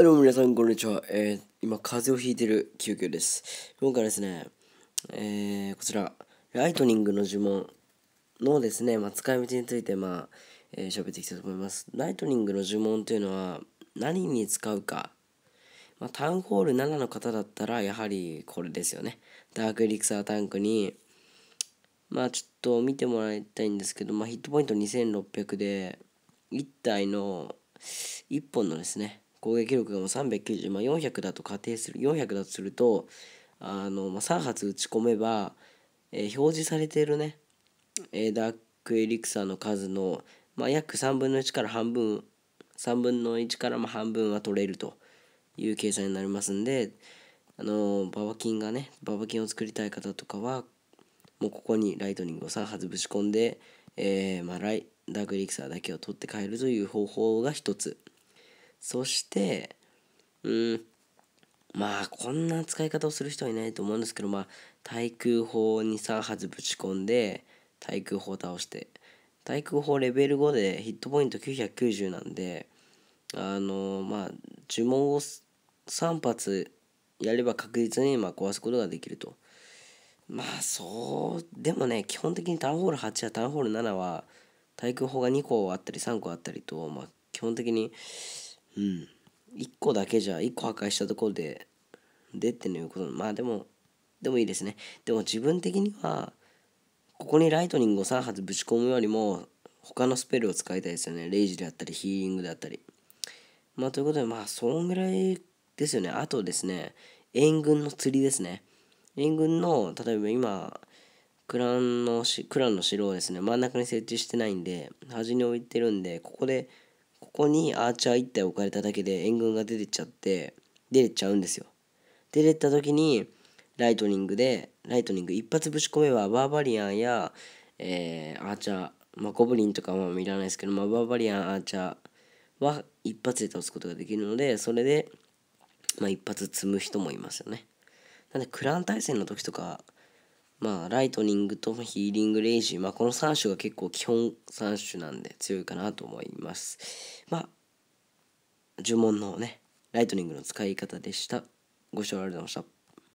はい、どうも皆さん、こんにちは。えー、今、風邪をひいてる急遽です。今回ですね、えー、こちら、ライトニングの呪文のですね、まあ、使い道について、まあ、えー、喋っていきたいと思います。ライトニングの呪文というのは、何に使うか。まあ、タウンホール7の方だったら、やはりこれですよね。ダークエリクサータンクに、まあ、ちょっと見てもらいたいんですけど、まあ、ヒットポイント2600で、1体の、1本のですね、攻撃力が390、まあ、400だと仮定する400だとするとあの、まあ、3発打ち込めば、えー、表示されているね、えダックエリクサーの数の、まあ、約3分の1から半分3分の1からまあ半分は取れるという計算になりますんであのババキンがねババキンを作りたい方とかはもうここにライトニングを3発ぶち込んで、えー、まあ、ライダークエリクサーだけを取って帰るという方法が一つ。そしてうんまあこんな使い方をする人はいないと思うんですけどまあ対空砲に3発ぶち込んで対空砲倒して対空砲レベル5でヒットポイント990なんであのまあ呪文を3発やれば確実にまあ壊すことができるとまあそうでもね基本的にタウンホール8やタウンホール7は対空砲が2個あったり3個あったりと、まあ、基本的にうん、1個だけじゃ1個破壊したところで出っていうことまあでもでもいいですねでも自分的にはここにライトニングを3発ぶち込むよりも他のスペルを使いたいですよねレイジであったりヒーリングであったりまあということでまあそんぐらいですよねあとですね援軍の釣りですね援軍の例えば今クランのクランの城をですね真ん中に設置してないんで端に置いてるんでここでここにアーチャー1体置かれただけで援軍が出てっちゃって出れちゃうんですよ出れた時にライトニングでライトニング一発ぶち込めばバーバリアンや、えー、アーチャー、まあ、ゴブリンとかは見らないですけど、まあ、バーバリアンアーチャーは一発で倒すことができるのでそれで、まあ、一発積む人もいますよねなんでクラン対戦の時とかまあ、ライトニングとヒーリングレイジ、まあ、この3種が結構基本3種なんで強いかなと思います。まあ、呪文のね、ライトニングの使い方でした。ご視聴ありがとうございました。